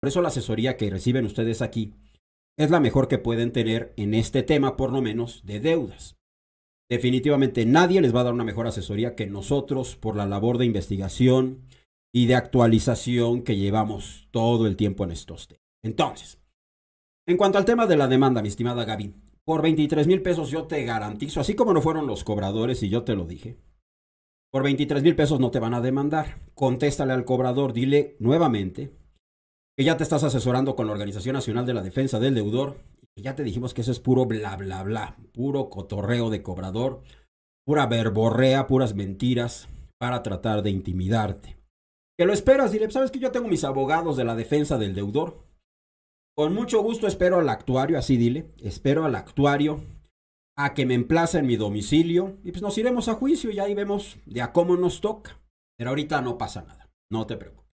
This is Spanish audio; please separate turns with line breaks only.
Por eso la asesoría que reciben ustedes aquí es la mejor que pueden tener en este tema, por lo menos, de deudas. Definitivamente nadie les va a dar una mejor asesoría que nosotros por la labor de investigación y de actualización que llevamos todo el tiempo en estos temas. Entonces, en cuanto al tema de la demanda, mi estimada Gaby, por 23 mil pesos yo te garantizo, así como no fueron los cobradores y yo te lo dije, por 23 mil pesos no te van a demandar. Contéstale al cobrador, dile nuevamente que ya te estás asesorando con la Organización Nacional de la Defensa del Deudor, y ya te dijimos que eso es puro bla, bla, bla, puro cotorreo de cobrador, pura verborrea, puras mentiras para tratar de intimidarte. Que lo esperas, dile, sabes que yo tengo mis abogados de la defensa del deudor. Con mucho gusto espero al actuario, así dile, espero al actuario a que me emplace en mi domicilio y pues nos iremos a juicio y ahí vemos de a cómo nos
toca. Pero ahorita no pasa nada, no te preocupes.